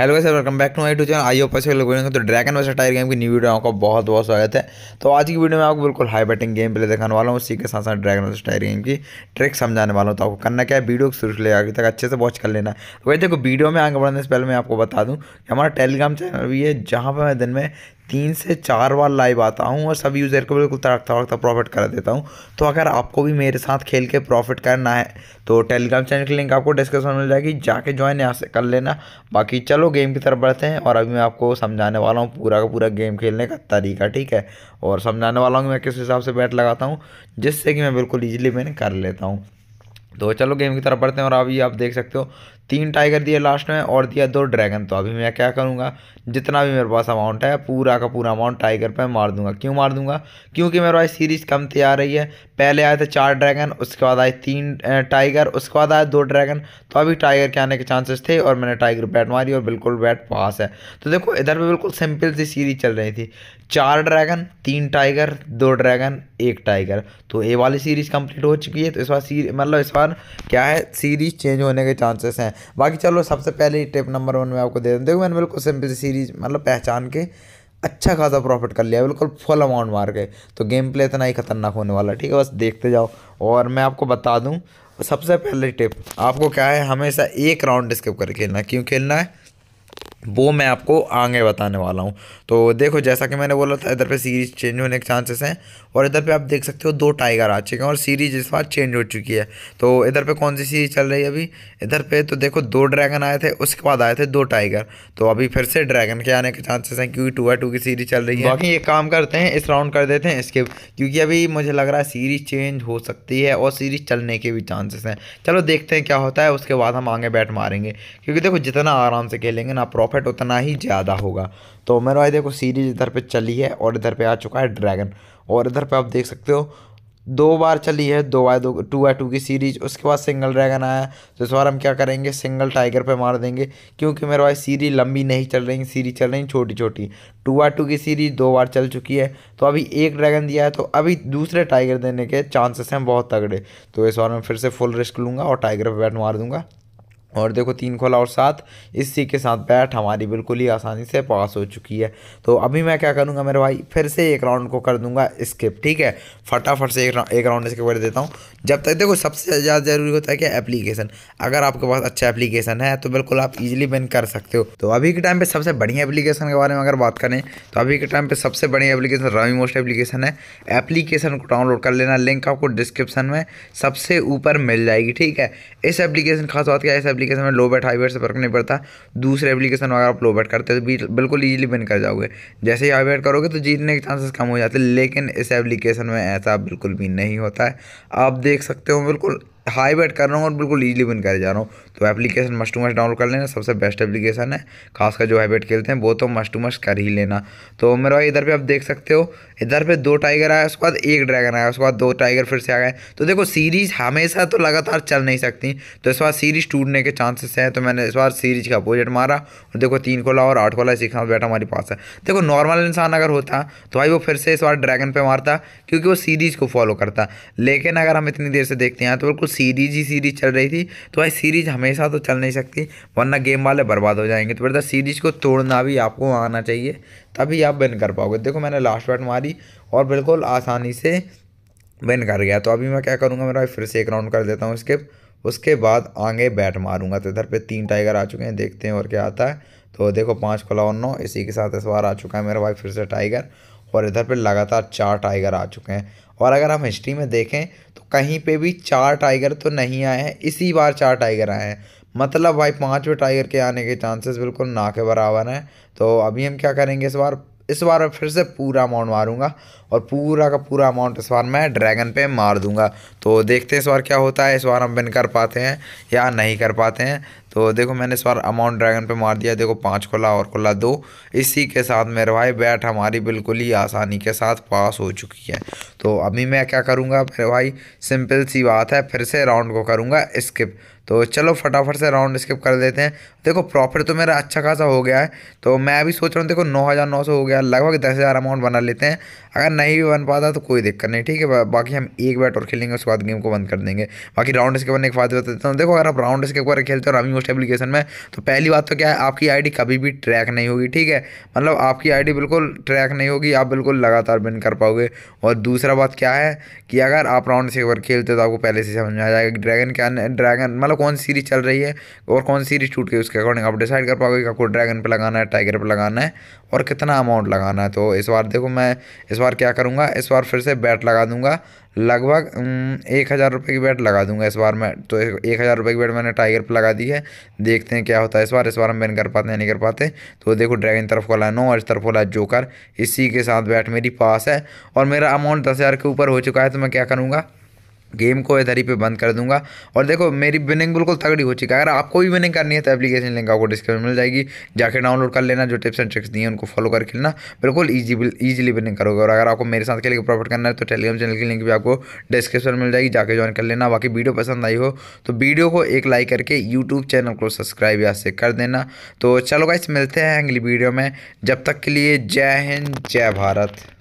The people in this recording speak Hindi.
hello guys welcome back to my channel I hope ऐसे लोग तो ड्रैगन वैसे टायर गेम की न्यू वीडियो आपका बहुत बहुत स्वागत है तो आज की वीडियो में आपको बिल्कुल हाई बैटिंग गेम प्ले दिखाने वाला हूँ उसी के साथ साथ ड्रैगन वैसे टायर गेम की ट्रिक समझाने वाला हूँ तो आपको करना क्या है वीडियो को शुरू से लेकर तक अच्छे से वॉच कर लेना तो वही देखो वीडियो में आगे बढ़ने से पहले मैं आपको बता दूँ कि हमारा टेलीग्राम चैनल भी है जहाँ पर मैं दिन में तीन से चार बार लाइव आता हूँ और सब यूज़र को बिल्कुल तड़कता वड़कता प्रॉफिट करा देता हूँ तो अगर आपको भी मेरे साथ खेल के प्रॉफिट करना है तो टेलीग्राम चैनल की लिंक आपको डिस्क्रिप्शन में मिल जाएगी जाके ज्वाइन यहाँ से कर लेना बाकी चलो गेम की तरफ बढ़ते हैं और अभी मैं आपको समझाने वाला हूँ पूरा का पूरा गेम खेलने का तरीका ठीक है और समझाने वाला हूँ मैं किस हिसाब से बैट लगाता हूँ जिससे कि मैं बिल्कुल ईजिली मैंने कर लेता हूँ तो चलो गेम की तरफ बढ़ते हैं और अभी आप देख सकते हो तीन टाइगर दिया लास्ट में और दिया दो ड्रैगन तो अभी मैं क्या करूँगा जितना भी मेरे पास अमाउंट है पूरा का पूरा अमाउंट टाइगर पर मार दूंगा क्यों मार दूंगा क्योंकि मेरे पास सीरीज़ कम थी आ रही है पहले आए थे चार ड्रैगन उसके बाद आए तीन टाइगर उसके बाद आए दो ड्रैगन तो अभी टाइगर के आने के चांसेस थे और मैंने टाइगर बैट मारी और बिल्कुल बैट पास है तो देखो इधर भी बिल्कुल सिंपल सी सीरीज चल रही थी चार ड्रैगन तीन टाइगर दो ड्रैगन एक टाइगर तो ये वाली सीरीज़ कंप्लीट हो चुकी है तो इस बार सीरी मतलब इस बार क्या है सीरीज़ चेंज होने के चांसेस हैं बाकी चलो सबसे पहले टिप नंबर वन में आपको दे दूँ देखो मैंने बिल्कुल सिंपल सीरीज़ मतलब पहचान के अच्छा खासा प्रॉफिट कर लिया बिल्कुल फुल अमाउंट मार के तो गेम प्ले इतना ही खतरनाक होने वाला ठीक है बस देखते जाओ और मैं आपको बता दूँ सबसे पहले टिप आपको क्या है हमेशा एक राउंड स्किप कर खेलना है क्यों खेलना है वो मैं आपको आगे बताने वाला हूँ तो देखो जैसा कि मैंने बोला था इधर पे सीरीज चेंज होने के चांसेस हैं और इधर पे आप देख सकते हो दो टाइगर आ चुके हैं और सीरीज इस बार चेंज हो चुकी है तो इधर पे कौन सी सीरीज चल रही है अभी इधर पे तो देखो दो ड्रैगन आए थे उसके बाद आए थे दो टाइगर तो अभी फिर से ड्रैगन के आने के चांसेस हैं क्योंकि टू बाई टू की सीरीज चल रही है बाकी एक काम करते हैं इस राउंड कर देते हैं इसके क्योंकि अभी मुझे लग रहा है सीरीज चेंज हो सकती है और सीरीज चलने के भी चांसेस हैं चलो देखते हैं क्या होता है उसके बाद हम आगे बैट मारेंगे क्योंकि देखो जितना आराम से खेलेंगे ना प्रॉपर प्रॉफिट उतना ही ज़्यादा होगा तो मेरे भाई देखो सीरीज इधर पे चली है और इधर पे आ चुका है ड्रैगन और इधर पे आप देख सकते हो दो बार चली है दो बाय दो टू बाय टू की सीरीज उसके बाद सिंगल ड्रैगन आया तो इस बार हम क्या करेंगे सिंगल टाइगर पे मार देंगे क्योंकि मेरे भाई सीरीज लंबी नहीं चल रही सीरीज चल रही छोटी छोटी टू बाय टू की सीरीज दो बार चल चुकी है तो अभी एक ड्रैगन दिया है तो अभी दूसरे टाइगर देने के चांसेस हैं बहुत तगड़े तो इस बार मैं फिर से फुल रिस्क लूँगा और टाइगर पर बैट मार दूँगा और देखो तीन खोला और सात सी के साथ बैट हमारी बिल्कुल ही आसानी से पास हो चुकी है तो अभी मैं क्या करूँगा मेरे भाई फिर से एक राउंड को कर दूंगा स्किप ठीक है फटाफट से एक राउंड एक राउंड स्किप कर देता हूँ जब तक देखो सबसे ज़्यादा ज़रूरी होता है क्या एप्लीकेशन अगर आपके पास अच्छा एप्लीकेशन है तो बिल्कुल आप ईजिली बिन कर सकते हो तो अभी के टाइम पर सबसे बढ़िया एप्लीकेशन के बारे में अगर बात करें तो अभी के टाइम पर सबसे बढ़िया एप्लीकेशन रवि मोस्ट एप्लीकेशन है एप्लीकेशन को डाउनलोड कर लेना लिंक आपको डिस्क्रिप्शन में सबसे ऊपर मिल जाएगी ठीक है इस एप्लीकेशन खास बात क्या है एप्लीकेशन में लो बैट हाई बैट से फर्क नहीं पड़ता दूसरे एप्लीकेशन में अगर आप लो बैट करते हो तो बिल्कुल ईजिली विन कर जाओगे जैसे ही हाई बैट करोगे तो जीतने के चांसेस कम हो जाते हैं लेकिन इस एप्लीकेशन में ऐसा बिल्कुल भी नहीं होता है आप देख सकते हो बिल्कुल हाई वेट कर रहा हूँ और बिल्कुल ईजिली विन कर जा रहा हूँ तो application must to must download कर लेना सबसे बेस्ट एप्लीकेशन है खासकर जो हाई वेट खेलते हैं वो तो मस्ट टू मस्ट कर ही लेना तो मेरे भाई इधर पे आप देख सकते हो इधर पे दो टाइगर आया उसके बाद एक ड्रैगन आया उसके बाद दो टाइगर फिर से आ गए तो देखो सीरीज़ हमेशा तो लगातार चल नहीं सकती तो इस बार सीरीज़ टूटने के चांसेस हैं तो मैंने इस बार सीरीज़ का अपोजिट मारा और देखो तीन कोला और आठ कोला सीखा बैठा हमारे पास है देखो नॉर्मल इंसान अगर होता तो भाई वो फिर से इस बार ड्रैगन पर मारता क्योंकि वो सीरीज़ को फॉलो करता लेकिन अगर हम इतनी देर से देखते हैं तो बिल्कुल सीरीज ही सीरीज चल रही थी तो भाई सीरीज हमेशा तो चल नहीं सकती वरना गेम वाले बर्बाद हो जाएंगे तो बेटा सीरीज को तोड़ना भी आपको आना चाहिए तभी आप विन कर पाओगे देखो मैंने लास्ट बैट मारी और बिल्कुल आसानी से विन कर गया तो अभी मैं क्या करूँगा मेरा फिर से एक राउंड कर देता हूँ स्किप उसके बाद आगे बैट मारूंगा तो इधर पे तीन टाइगर आ चुके हैं देखते हैं और क्या आता है तो देखो पाँच खुला और नौ इसी के साथ इस बार आ चुका है मेरा भाई फिर से टाइगर और इधर पे लगातार चार टाइगर आ चुके हैं और अगर हम हिस्ट्री में देखें तो कहीं पे भी चार टाइगर तो नहीं आए हैं इसी बार चार टाइगर आए हैं मतलब भाई पाँचवें टाइगर के आने के चांसेस बिल्कुल ना के बराबर हैं तो अभी हम क्या करेंगे इस बार इस बार मैं फिर से पूरा अमाउंट मारूंगा और पूरा का पूरा अमाउंट इस बार मैं ड्रैगन पे मार दूंगा तो देखते हैं इस बार क्या होता है इस बार हम विन कर पाते हैं या नहीं कर पाते हैं तो देखो मैंने इस बार अमाउंट ड्रैगन पे मार दिया देखो पाँच खुला और खुला दो इसी के साथ मेरे भाई बैट हमारी बिल्कुल ही आसानी के साथ पास हो चुकी है तो अभी मैं क्या करूँगा मेरे भाई सिंपल सी बात है फिर से राउंड को करूँगा स्किप तो चलो फटाफट से राउंड स्किप कर देते हैं देखो प्रॉफिट तो मेरा अच्छा खासा हो गया है तो मैं अभी सोच रहा हूँ देखो नौ हज़ार नौ सौ हो गया लगभग दस हज़ार अमाउंट बना लेते हैं अगर नहीं भी बन पाता तो कोई दिक्कत नहीं ठीक है बाकी हम एक बैट और खेलेंगे उसके बाद गेम को बंद कर देंगे बाकी राउंड स्किप करने के बाद बता देता हूँ देखो अगर आप राउंड स्किप करके खेलते हो रमी मोस्ट एप्लीकेशन में तो पहली बात तो क्या है आपकी आई कभी भी ट्रैक नहीं होगी ठीक है मतलब आपकी आई बिल्कुल ट्रैक नहीं होगी आप बिल्कुल लगातार बिन कर पाओगे और दूसरा बात क्या है कि अगर आप राउंड स्किप खेलते हो तो आपको पहले से समझ में आ जाएगा ड्रैगन क्या ड्रैगन मतलब कौन सी सीरीज चल रही है और कौन सी सीरीज टूट गई उसके अकॉर्डिंग आप डिसाइड कर पाओगे कि आपको ड्रैगन पे लगाना है टाइगर पे लगाना है और कितना अमाउंट लगाना है तो इस बार देखो मैं इस बार क्या करूँगा इस बार फिर से बैट लगा दूँगा लगभग एक हज़ार रुपये की बैट लगा दूंगा इस बार मैं तो एक हज़ार रुपये की बैट मैंने टाइगर पर लगा दी है देखते हैं क्या होता है इस बार इस बार हम बैन कर पाते हैं नहीं कर पाते तो देखो ड्रैगन तरफ खोला नो और इस तरफ खोला जोकर इसी के साथ बैट मेरी पास है और मेरा अमाउंट दस हज़ार के ऊपर हो चुका है तो मैं क्या करूँगा गेम को इधर ही पे बंद कर दूंगा और देखो मेरी विनिंग बिल्कुल तगड़ी हो चुकी है अगर आपको भी विनिंग करनी है तो एप्लीकेशन लिंक आपको डिस्क्रिप्शन मिल जाएगी जाके डाउनलोड कर लेना जो टिप्स एंड ट्रिक्स दिए हैं उनको फॉलो करके खेलना बिल्कुल ईजी ईजिली विनिंग करोगे और अगर आपको मेरे साथ खेल के प्रॉफिट करना है तो टेलीग्राम चैनल की लिंक भी आपको डिस्क्रिप्शन मिल जाएगी जाके ज्वाइन कर लेना बाकी वीडियो पसंद आई हो तो वीडियो को एक लाइक करके यूट्यूब चैनल को सब्सक्राइब या से कर देना तो चलो गाइस मिलते हैं अगली वीडियो में जब तक के लिए जय हिंद जय भारत